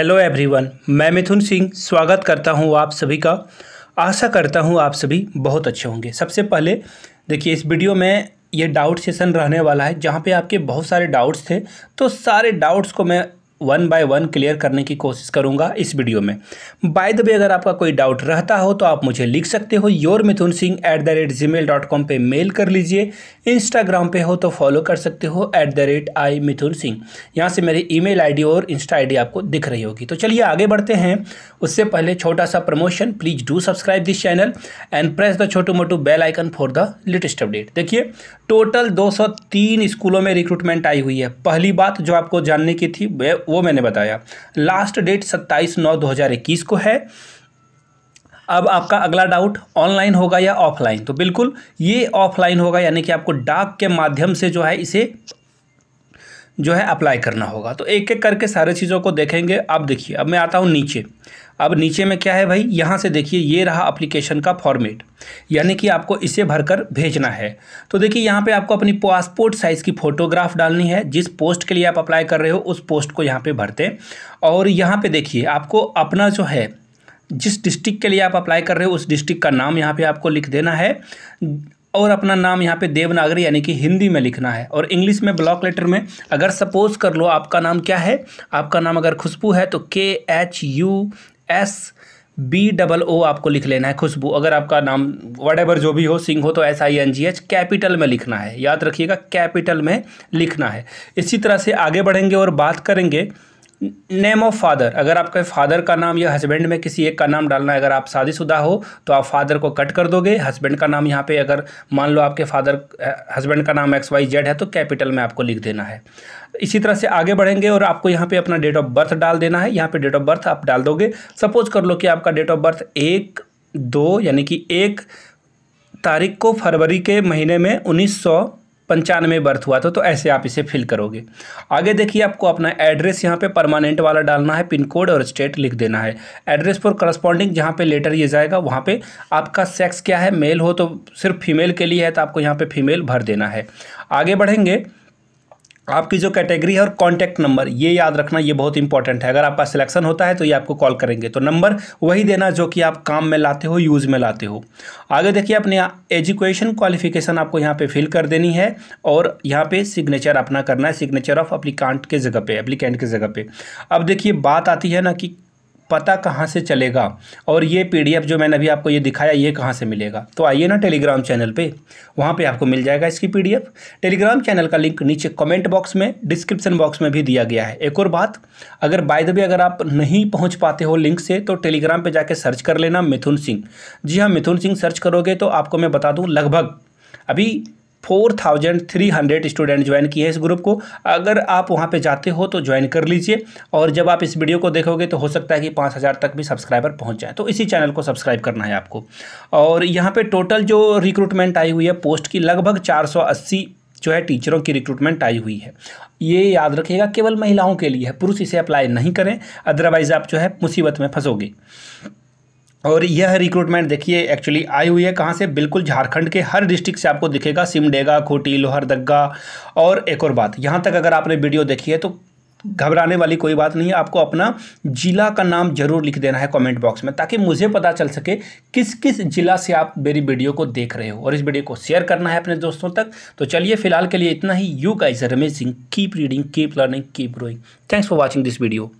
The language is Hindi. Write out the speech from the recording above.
हेलो एवरीवन मैं मिथुन सिंह स्वागत करता हूं आप सभी का आशा करता हूं आप सभी बहुत अच्छे होंगे सबसे पहले देखिए इस वीडियो में ये डाउट सेशन रहने वाला है जहां पे आपके बहुत सारे डाउट्स थे तो सारे डाउट्स को मैं वन बाय वन क्लियर करने की कोशिश करूंगा इस वीडियो में बाय द वे अगर आपका कोई डाउट रहता हो तो आप मुझे लिख सकते हो your Mithun Singh at the rate Gmail dot com पर मेल कर लीजिए इंस्टाग्राम पे हो तो फॉलो कर सकते हो at the rate I Mithun Singh यहाँ से मेरी ईमेल आईडी और इंस्टा आईडी आपको दिख रही होगी तो चलिए आगे बढ़ते हैं उससे पहले छोटा सा promotion please do subscribe this channel and press the छोटू मोटू bell icon for the latest update देखिए टोटल दो स्कूलों में रिक्रूटमेंट आई हुई है पहली बात जो आपको जानने की थी वो मैंने बताया लास्ट डेट सत्ताईस नौ दो हज़ार इक्कीस को है अब आपका अगला डाउट ऑनलाइन होगा या ऑफलाइन तो बिल्कुल ये ऑफलाइन होगा यानी कि आपको डाक के माध्यम से जो है इसे जो है अप्लाई करना होगा तो एक एक करके सारे चीज़ों को देखेंगे अब देखिए अब मैं आता हूँ नीचे अब नीचे में क्या है भाई यहाँ से देखिए ये रहा अप्लीकेशन का फॉर्मेट यानी कि आपको इसे भरकर भेजना है तो देखिए यहाँ पे आपको अपनी पासपोर्ट साइज़ की फ़ोटोग्राफ डालनी है जिस पोस्ट के लिए आप अप्लाई कर रहे हो उस पोस्ट को यहाँ पे भरते और यहाँ पे देखिए आपको अपना जो है जिस डिस्ट्रिक्ट के लिए आप अप्लाई कर रहे हो उस डिस्ट्रिक्ट का नाम यहाँ पे आपको लिख देना है और अपना नाम यहाँ पे देवनागरी यानी कि हिंदी में लिखना है और इंग्लिश में ब्लॉक लेटर में अगर सपोज कर लो आपका नाम क्या है आपका नाम अगर खुशबू है तो K H U S B double O आपको लिख लेना है खुशबू अगर आपका नाम वट एवर जो भी हो सिंह हो तो S I N G H capital में लिखना है याद रखिएगा कैपिटल में लिखना है इसी तरह से आगे बढ़ेंगे और बात करेंगे नेम ऑफ फादर अगर आपके फादर का नाम या हस्बैंड में किसी एक का नाम डालना है अगर आप शादीशुदा हो तो आप फादर को कट कर दोगे हस्बैंड का नाम यहाँ पे अगर मान लो आपके फादर हस्बैंड का नाम एक्स वाई जेड है तो कैपिटल में आपको लिख देना है इसी तरह से आगे बढ़ेंगे और आपको यहाँ पे अपना डेट ऑफ बर्थ डाल देना है यहाँ पर डेट ऑफ बर्थ आप डाल दोगे सपोज कर लो कि आपका डेट ऑफ बर्थ एक दो यानी कि एक तारीख को फरवरी के महीने में उन्नीस सौ पंचानवे बर्थ हुआ था तो ऐसे आप इसे फिल करोगे आगे देखिए आपको अपना एड्रेस यहाँ पे परमानेंट वाला डालना है पिन कोड और स्टेट लिख देना है एड्रेस फॉर करस्पॉन्डिंग जहाँ पे लेटर ये जाएगा वहाँ पे आपका सेक्स क्या है मेल हो तो सिर्फ फीमेल के लिए है तो आपको यहाँ पे फीमेल भर देना है आगे बढ़ेंगे आपकी जो कैटेगरी है और कॉन्टैक्ट नंबर ये याद रखना ये बहुत इंपॉर्टेंट है अगर आपका सिलेक्शन होता है तो ये आपको कॉल करेंगे तो नंबर वही देना जो कि आप काम में लाते हो यूज़ में लाते हो आगे देखिए अपने एजुकेशन क्वालिफिकेशन आपको यहाँ पे फिल कर देनी है और यहाँ पे सिग्नेचर अपना करना है सिग्नेचर ऑफ अप्लीकांट के जगह पे अप्लीकेंट के जगह पे अब देखिए बात आती है ना कि पता कहाँ से चलेगा और ये पीडीएफ जो मैंने अभी आपको ये दिखाया ये कहाँ से मिलेगा तो आइए ना टेलीग्राम चैनल पे वहाँ पे आपको मिल जाएगा इसकी पीडीएफ टेलीग्राम चैनल का लिंक नीचे कमेंट बॉक्स में डिस्क्रिप्शन बॉक्स में भी दिया गया है एक और बात अगर बाय द वे अगर आप नहीं पहुँच पाते हो लिंक से तो टेलीग्राम पर जाके सर्च कर लेना मिथुन सिंह जी हाँ मिथुन सिंह सर्च करोगे तो आपको मैं बता दूँ लगभग अभी four thousand three hundred student join किए हैं इस ग्रुप को अगर आप वहाँ पे जाते हो तो ज्वाइन कर लीजिए और जब आप इस वीडियो को देखोगे तो हो सकता है कि पाँच हज़ार तक भी सब्सक्राइबर पहुँच जाए तो इसी चैनल को सब्सक्राइब करना है आपको और यहाँ पर टोटल जो रिक्रूटमेंट आई हुई है पोस्ट की लगभग चार जो है टीचरों की रिक्रूटमेंट आई हुई है ये याद रखिएगा केवल महिलाओं के लिए है पुरुष इसे अप्लाई नहीं करें अदरवाइज़ आप जो है मुसीबत में फंसोगे और यह रिक्रूटमेंट देखिए एक्चुअली आई हुई है कहाँ से बिल्कुल झारखंड के हर डिस्ट्रिक्ट से आपको दिखेगा सिमडेगा खोटी लोहरदगा और एक और बात यहाँ तक अगर आपने वीडियो देखी है तो घबराने वाली कोई बात नहीं है आपको अपना ज़िला का नाम जरूर लिख देना है कमेंट बॉक्स में ताकि मुझे पता चल सके किस किस ज़िला से आप मेरी वीडियो को देख रहे हो और इस वीडियो को शेयर करना है अपने दोस्तों तक तो चलिए फिलहाल के लिए इतना ही you guys Ramesh Singh keep reading keep learning keep growing thanks for watching this video